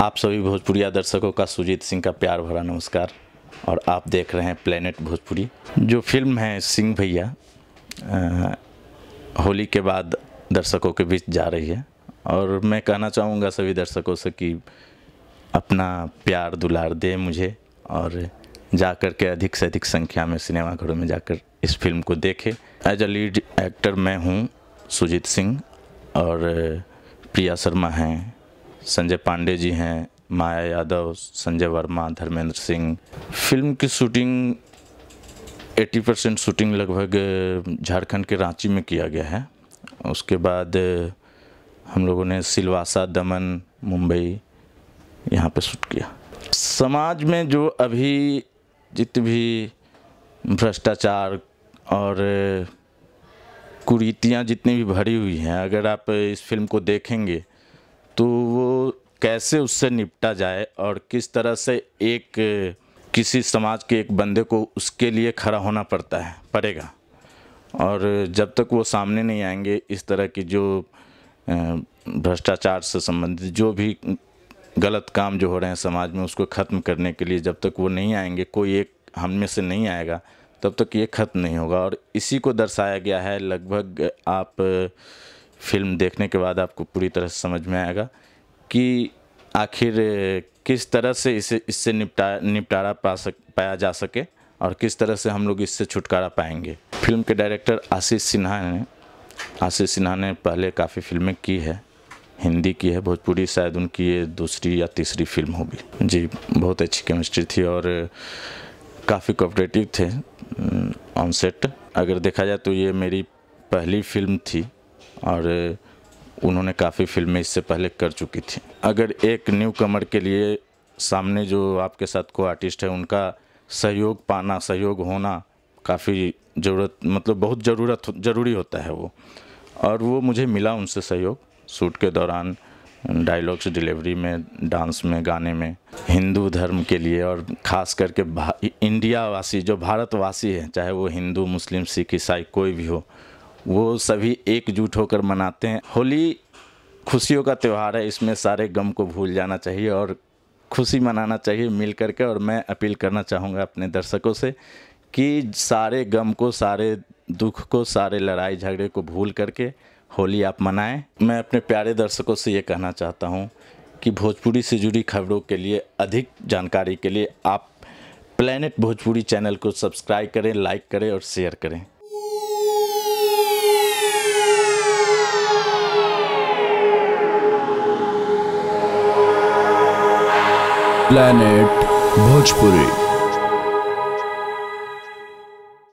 आप सभी भोजपुरिया दर्शकों का सुजीत सिंह का प्यार भरा नमस्कार और आप देख रहे हैं प्लेनेट भोजपुरी जो फिल्म है सिंह भैया होली के बाद दर्शकों के बीच जा रही है और मैं कहना चाहूँगा सभी दर्शकों से कि अपना प्यार दुलार दे मुझे और जा कर के अधिक से अधिक संख्या में सिनेमाघरों में जाकर इस फिल्म को देखें एज अ लीड एक्टर मैं हूँ सुजीत सिंह और प्रिया शर्मा हैं संजय पांडे जी हैं माया यादव संजय वर्मा धर्मेंद्र सिंह फिल्म की शूटिंग 80 परसेंट शूटिंग लगभग झारखंड के रांची में किया गया है उसके बाद हम लोगों ने सिलवासा दमन मुंबई यहाँ पर शूट किया समाज में जो अभी जित भी भ्रष्टाचार और कुरीतियाँ जितनी भी भरी हुई हैं अगर आप इस फिल्म को देखेंगे तो वो कैसे उससे निपटा जाए और किस तरह से एक किसी समाज के एक बंदे को उसके लिए खड़ा होना पड़ता है पड़ेगा और जब तक वो सामने नहीं आएंगे इस तरह की जो भ्रष्टाचार से संबंधित जो भी गलत काम जो हो रहे हैं समाज में उसको ख़त्म करने के लिए जब तक वो नहीं आएंगे कोई एक हम में से नहीं आएगा तब तक ये ख़त्म नहीं होगा और इसी को दर्शाया गया है लगभग आप फिल्म देखने के बाद आपको पूरी तरह से समझ में आएगा कि आखिर किस तरह से इसे इससे निपटा निपटारा पा सक पाया जा सके और किस तरह से हम लोग इससे छुटकारा पाएंगे फिल्म के डायरेक्टर आशीष सिन्हा ने आशीष सिन्हा ने पहले काफ़ी फिल्में की है हिंदी की है भोजपुरी शायद उनकी ये दूसरी या तीसरी फिल्म होगी जी बहुत अच्छी केमिस्ट्री थी और काफ़ी कॉपरेटिव थे ऑन सेट अगर देखा जाए तो ये मेरी पहली फिल्म थी और उन्होंने काफ़ी फिल्में इससे पहले कर चुकी थी अगर एक न्यू कमर के लिए सामने जो आपके साथ को आर्टिस्ट है उनका सहयोग पाना सहयोग होना काफ़ी ज़रूरत मतलब बहुत ज़रूरत ज़रूरी होता है वो और वो मुझे मिला उनसे सहयोग शूट के दौरान डायलॉग्स डिलीवरी में डांस में गाने में हिंदू धर्म के लिए और ख़ास करके इंडियावासी जो भारतवासी है चाहे वो हिंदू मुस्लिम सिख ईसाई कोई भी हो वो सभी एकजुट होकर मनाते हैं होली खुशियों का त्यौहार है इसमें सारे गम को भूल जाना चाहिए और खुशी मनाना चाहिए मिल कर के और मैं अपील करना चाहूँगा अपने दर्शकों से कि सारे गम को सारे दुख को सारे लड़ाई झगड़े को भूल करके होली आप मनाएं मैं अपने प्यारे दर्शकों से ये कहना चाहता हूँ कि भोजपुरी से जुड़ी खबरों के लिए अधिक जानकारी के लिए आप प्लैनेट भोजपुरी चैनल को सब्सक्राइब करें लाइक करें और शेयर करें प्लैनेट भोजपुरी